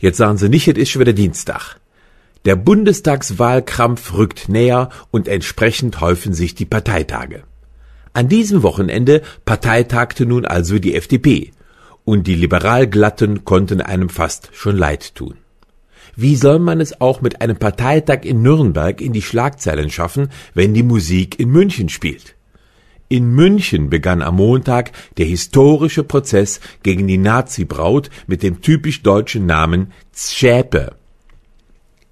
Jetzt sagen sie nicht, es ist schon wieder Dienstag. Der Bundestagswahlkrampf rückt näher und entsprechend häufen sich die Parteitage. An diesem Wochenende parteitagte nun also die FDP und die Liberalglatten konnten einem fast schon leid tun. Wie soll man es auch mit einem Parteitag in Nürnberg in die Schlagzeilen schaffen, wenn die Musik in München spielt? In München begann am Montag der historische Prozess gegen die Nazi-Braut mit dem typisch deutschen Namen Zschäpe.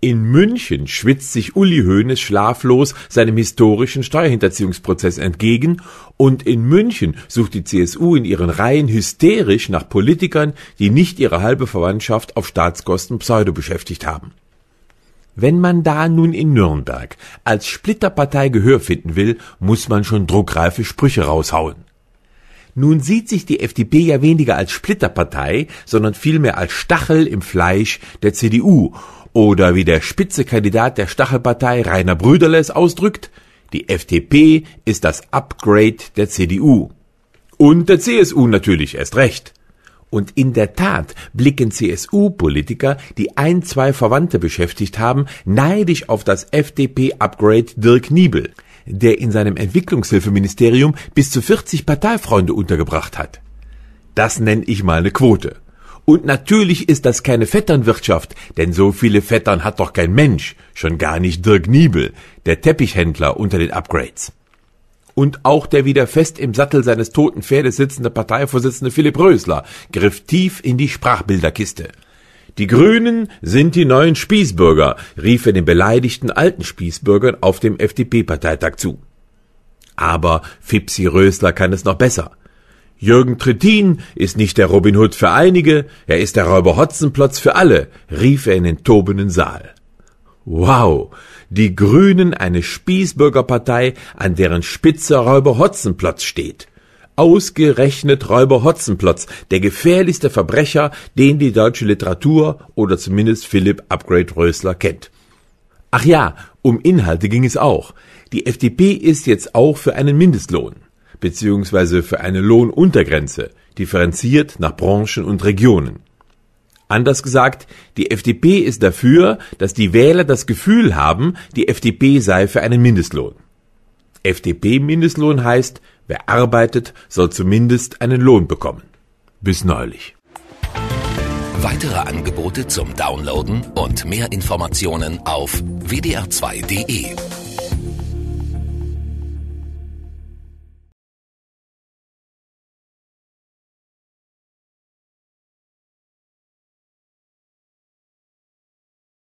In München schwitzt sich Uli Hoeneß schlaflos seinem historischen Steuerhinterziehungsprozess entgegen und in München sucht die CSU in ihren Reihen hysterisch nach Politikern, die nicht ihre halbe Verwandtschaft auf Staatskosten pseudo beschäftigt haben. Wenn man da nun in Nürnberg als Splitterpartei Gehör finden will, muss man schon druckreife Sprüche raushauen. Nun sieht sich die FDP ja weniger als Splitterpartei, sondern vielmehr als Stachel im Fleisch der CDU oder wie der Spitzekandidat der Stachelpartei Rainer Brüderles ausdrückt, die FDP ist das Upgrade der CDU. Und der CSU natürlich erst recht. Und in der Tat blicken CSU-Politiker, die ein, zwei Verwandte beschäftigt haben, neidisch auf das FDP-Upgrade Dirk Niebel, der in seinem Entwicklungshilfeministerium bis zu 40 Parteifreunde untergebracht hat. Das nenne ich mal eine Quote. Und natürlich ist das keine Vetternwirtschaft, denn so viele Vettern hat doch kein Mensch, schon gar nicht Dirk Niebel, der Teppichhändler unter den Upgrades und auch der wieder fest im Sattel seines toten Pferdes sitzende Parteivorsitzende Philipp Rösler griff tief in die Sprachbilderkiste. Die Grünen sind die neuen Spießbürger, rief er den beleidigten alten Spießbürgern auf dem FDP-Parteitag zu. Aber Fipsi Rösler kann es noch besser. Jürgen Trittin ist nicht der Robin Hood für einige, er ist der Räuber Hotzenplotz für alle, rief er in den tobenden Saal. Wow, die Grünen eine Spießbürgerpartei, an deren Spitze Räuber Hotzenplotz steht. Ausgerechnet Räuber Hotzenplotz, der gefährlichste Verbrecher, den die deutsche Literatur oder zumindest Philipp Upgrade Rösler kennt. Ach ja, um Inhalte ging es auch. Die FDP ist jetzt auch für einen Mindestlohn, beziehungsweise für eine Lohnuntergrenze, differenziert nach Branchen und Regionen. Anders gesagt, die FDP ist dafür, dass die Wähler das Gefühl haben, die FDP sei für einen Mindestlohn. FDP-Mindestlohn heißt, wer arbeitet, soll zumindest einen Lohn bekommen. Bis neulich. Weitere Angebote zum Downloaden und mehr Informationen auf wdr2.de.